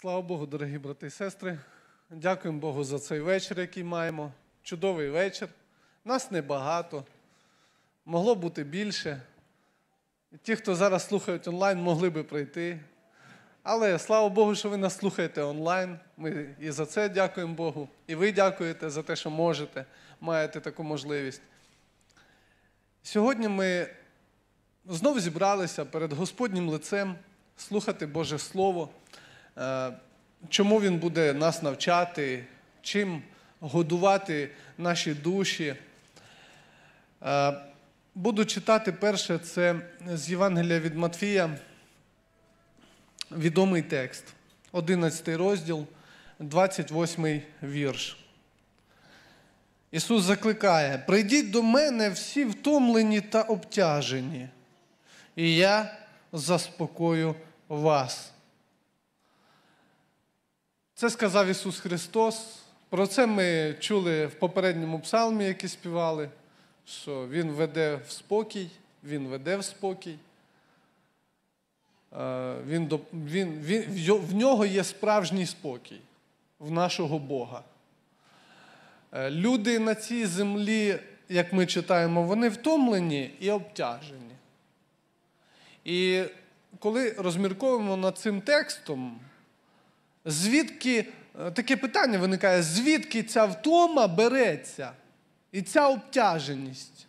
Слава Богу, дорогі брати і сестри. Дякуємо Богу за цей вечір, який маємо. Чудовий вечір. Нас небагато. Могло бути більше. ті, хто зараз слухають онлайн, могли би прийти. Але слава Богу, що ви нас слухаєте онлайн. Ми і за це дякуємо Богу. І ви дякуєте за те, що можете, маєте таку можливість. Сьогодні ми знову зібралися перед Господнім лицем слухати Боже Слово. Е, чому Він буде нас навчати, чим годувати наші душі. Е, буду читати перше, це з Євангелія від Матфія, відомий текст, 11 розділ, 28 вірш. Ісус закликає: прийдіть до мене всі втомлені та обтяжені, і я заспокою вас. Це сказав Ісус Христос. Про це ми чули в попередньому псалмі, який співали, що Він веде в спокій, Він веде в спокій. Е, він, він, він, В нього є справжній спокій, в нашого Бога. Е, люди на цій землі, як ми читаємо, вони втомлені і обтяжені. І коли розмірковуємо над цим текстом, звідки е, таке питання виникає, звідки ця втома береться і ця обтяженість?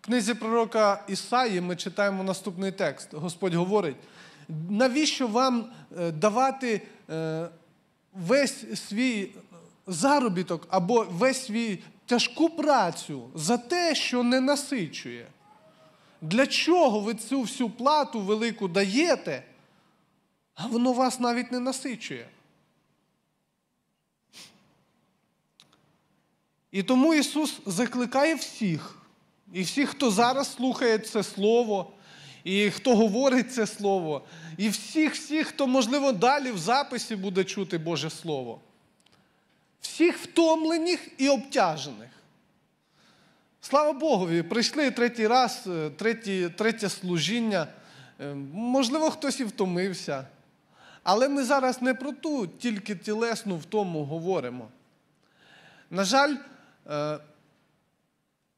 В книзі пророка Ісаї ми читаємо наступний текст. Господь говорить, навіщо вам е, давати е, весь свій заробіток або весь свій тяжку працю за те, що не насичує? Для чого ви цю всю плату велику даєте, а воно вас навіть не насичує. І тому Ісус закликає всіх, і всіх, хто зараз слухає це Слово, і хто говорить це Слово, і всіх, всіх, хто, можливо, далі в записі буде чути Боже Слово, всіх втомлених і обтяжених. Слава Богові, прийшли третій раз, е, третє, третє служіння. Е, можливо, хтось і втомився. Але ми зараз не про ту, тільки тілесну втому говоримо. На жаль, е,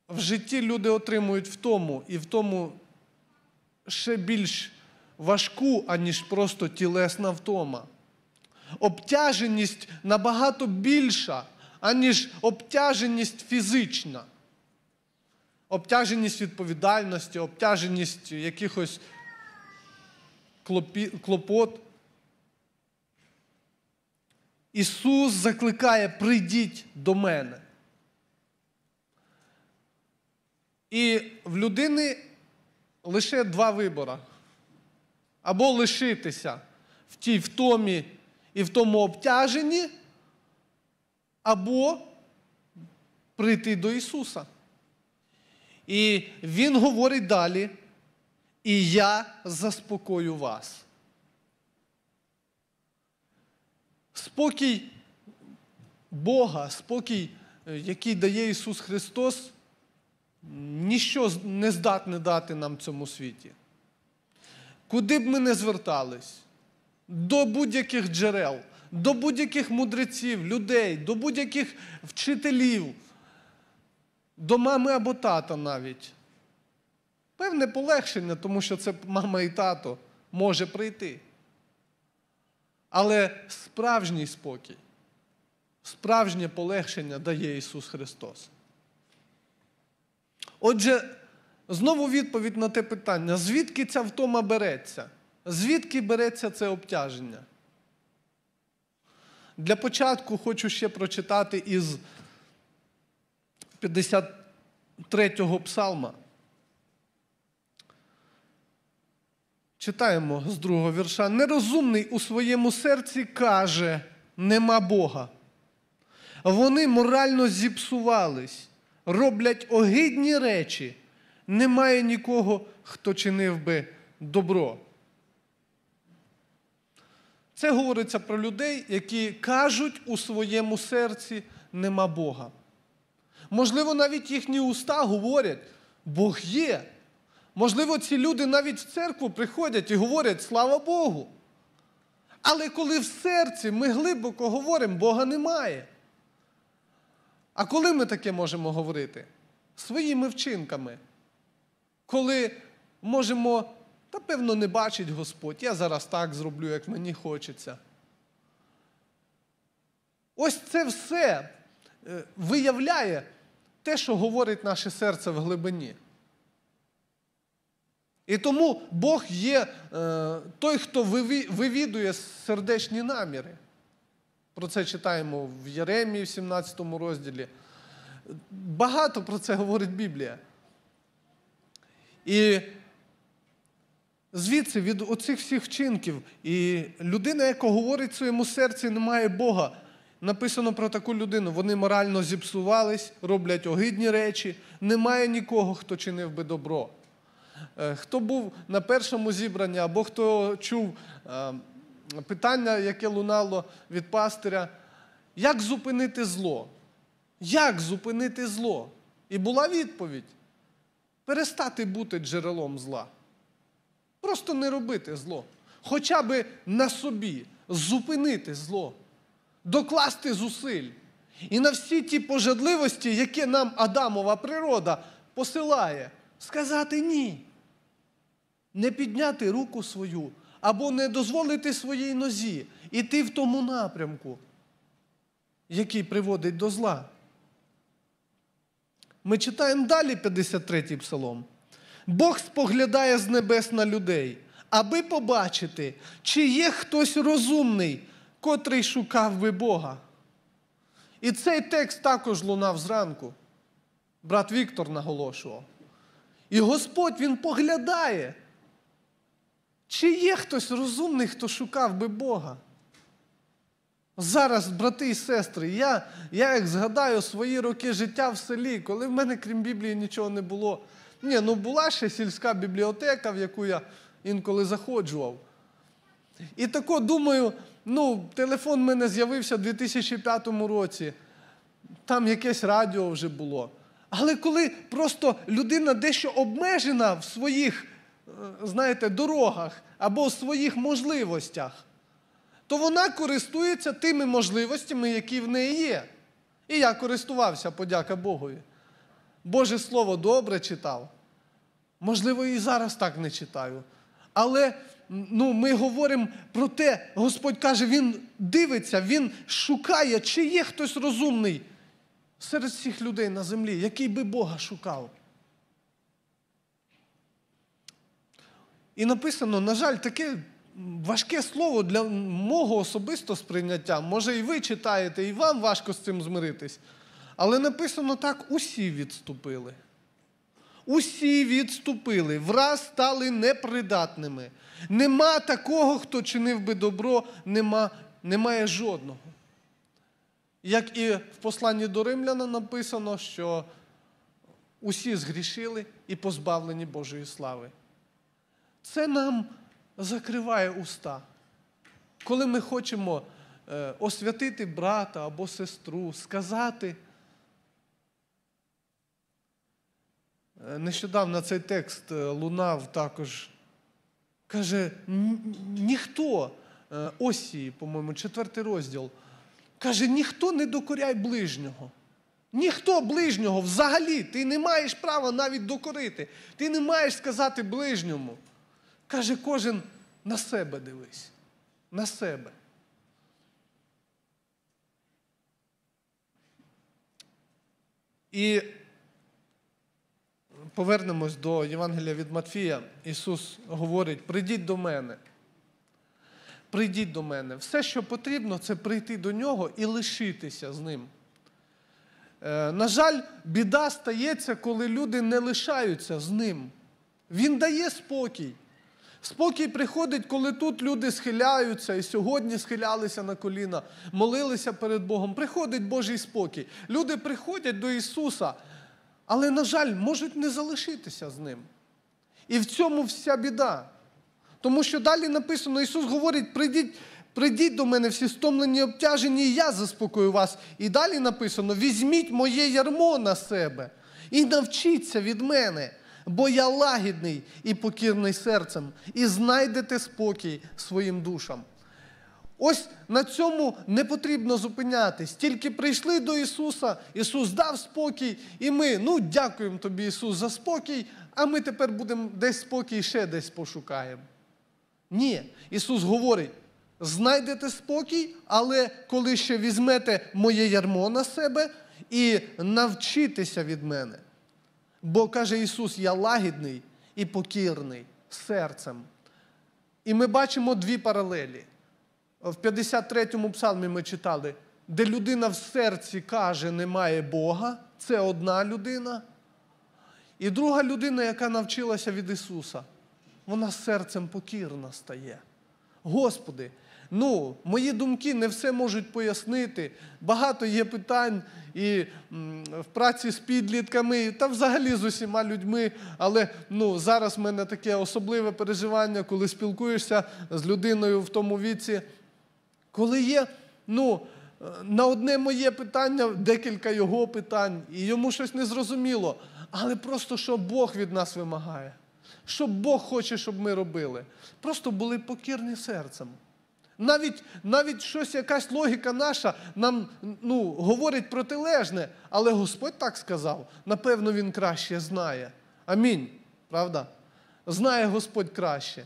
в житті люди отримують втому, і в тому ще більш важку, аніж просто тілесна втома. Обтяженість набагато більша, аніж обтяженість фізична. Обтяженість відповідальності, обтяженість якихось клопот. Ісус закликає, прийдіть до мене. І в людини лише два вибори. Або лишитися в тій втомі і в тому обтяженні, або прийти до Ісуса. І Він говорить далі, і я заспокою вас. спокій Бога, спокій, е, який дає Ісус Христос, ніщо не здатне дати нам цьому світі. Куди б ми не звертались, до будь-яких джерел, до будь-яких мудреців, людей, до будь-яких вчителів, до мами або тата навіть. Певне полегшення, тому що це мама і тато може прийти. Але справжній спокій, справжнє полегшення дає Ісус Христос. Отже, знову відповідь на те питання, звідки ця втома береться? Звідки береться це обтяження? Для початку хочу ще прочитати із 53 го псалма. Читаємо з другого вірша. Нерозумний у своєму серці каже, нема Бога. Вони морально зіпсувались, роблять огидні речі. Немає нікого, хто чинив би добро. Це говориться про людей, які кажуть у своєму серці нема Бога. Можливо, навіть їхні уста говорять, Бог є. Можливо, ці люди навіть в церкву приходять і говорять слава Богу. Але коли в серці ми глибоко говоримо, Бога немає. А коли ми таке можемо говорити? Своїми вчинками. Коли можемо, та певно, не бачить Господь, я зараз так зроблю, як мені хочеться. Ось це все е, виявляє те, що говорить наше серце в глибині. І тому Бог є е, той, хто вивідує сердечні наміри. Про це читаємо в Єремії в 17 розділі. Багато про це говорить Біблія. І звідси від оцих всіх вчинків, і людина, яка говорить в своєму серці, немає Бога. Написано про таку людину. Вони морально зіпсувались, роблять огидні речі. Немає нікого, хто чинив би добро. Е, хто був на першому зібранні, або хто чув е, питання, яке лунало від пастиря, як зупинити зло? Як зупинити зло? І була відповідь: перестати бути джерелом зла. Просто не робити зло. Хоча би на собі зупинити зло, докласти зусиль. І на всі ті пожадливості, які нам Адамова природа посилає, сказати ні не підняти руку свою або не дозволити своїй нозі іти в тому напрямку, який приводить до зла. Ми читаємо далі 53-й псалом. Бог споглядає з небес на людей, аби побачити, чи є хтось розумний, котрий шукав би Бога. І цей текст також лунав зранку. Брат Віктор наголошував. І Господь Він поглядає, чи є хтось розумний, хто шукав би Бога? Зараз, брати і сестри, я я як згадаю свої роки життя в селі, коли в мене, крім Біблії, нічого не було. Ні, ну була ще сільська бібліотека, в яку я інколи заходжував. І тако думаю, ну, телефон в мене з'явився в 2005 році, там якесь радіо вже було. Але коли просто людина дещо обмежена в своїх Е, знаєте, дорогах або в своїх можливостях, то вона користується тими можливостями, які в неї є. І я користувався, подяка Богові. Боже Слово добре читав. Можливо, і зараз так не читаю. Але ну, ми говоримо про те, Господь каже, Він дивиться, Він шукає, чи є хтось розумний серед всіх людей на землі, який би Бога шукав. І написано, на жаль, таке важке слово для мого особисто сприйняття. Може, і ви читаєте, і вам важко з цим змиритись. Але написано так: усі відступили. Усі відступили, враз стали непридатними. Нема такого, хто чинив би добро, нема, немає жодного. Як і в посланні до римляна написано, що усі згрішили і позбавлені Божої слави. Це нам закриває уста. Коли ми хочемо е, освятити брата або сестру, сказати. Е, нещодавно цей текст е, лунав також. Каже, ніхто, Осії, по-моєму, четвертий розділ, каже, ніхто не докоряй ближнього. Ніхто ближнього взагалі, ти не маєш права навіть докорити. Ти не маєш сказати ближньому. Каже, кожен на себе дивись, на себе. І повернемось до Євангелія від Матфія. Ісус говорить: прийдіть до мене. Прийдіть до мене. Все, що потрібно, це прийти до нього і лишитися з ним. Е, на жаль, біда стається, коли люди не лишаються з ним. Він дає спокій. Спокій приходить, коли тут люди схиляються і сьогодні схилялися на коліна, молилися перед Богом. Приходить Божий спокій. Люди приходять до Ісуса, але, на жаль, можуть не залишитися з Ним. І в цьому вся біда. Тому що далі написано: Ісус говорить: прийдіть. Придіть до мене всі стомлені, обтяжені, і я заспокою вас. І далі написано: візьміть моє ярмо на себе і навчіться від мене, бо я лагідний і покірний серцем, і знайдете спокій своїм душам. Ось на цьому не потрібно зупинятись. Тільки прийшли до Ісуса, Ісус дав спокій, і ми, ну, дякуємо тобі, Ісус, за спокій, а ми тепер будемо десь спокій ще десь пошукаємо. Ні, Ісус говорить: знайдете спокій, але коли ще візьмете моє ярмо на себе і навчитеся від мене. Бо каже Ісус, я лагідний і покірний серцем. І ми бачимо дві паралелі. В 53-му псалмі ми читали, де людина в серці каже, немає Бога, це одна людина. І друга людина, яка навчилася від Ісуса, вона серцем покірна стає. Господи, ну, мої думки не все можуть пояснити. Багато є питань і в праці з підлітками, та взагалі з усіма людьми. Але ну, зараз в мене таке особливе переживання, коли спілкуєшся з людиною в тому віці, коли є, ну. Е, на одне моє питання, декілька його питань, і йому щось не зрозуміло. Але просто що Бог від нас вимагає, що Бог хоче, щоб ми робили. Просто були покірні серцем. Навіть навіть щось, якась логіка наша нам ну, говорить протилежне, але Господь так сказав. Напевно, Він краще знає. Амінь. Правда? Знає Господь краще.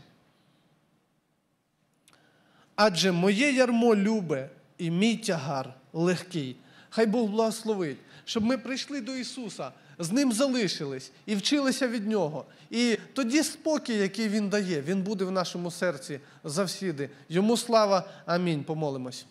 Адже моє ярмо любе і мій тягар легкий. Хай Бог благословить, щоб ми прийшли до Ісуса з ним залишились і вчилися від нього. І тоді спокій, який він дає, він буде в нашому серці завсіди. Йому слава. Амінь. Помолимось.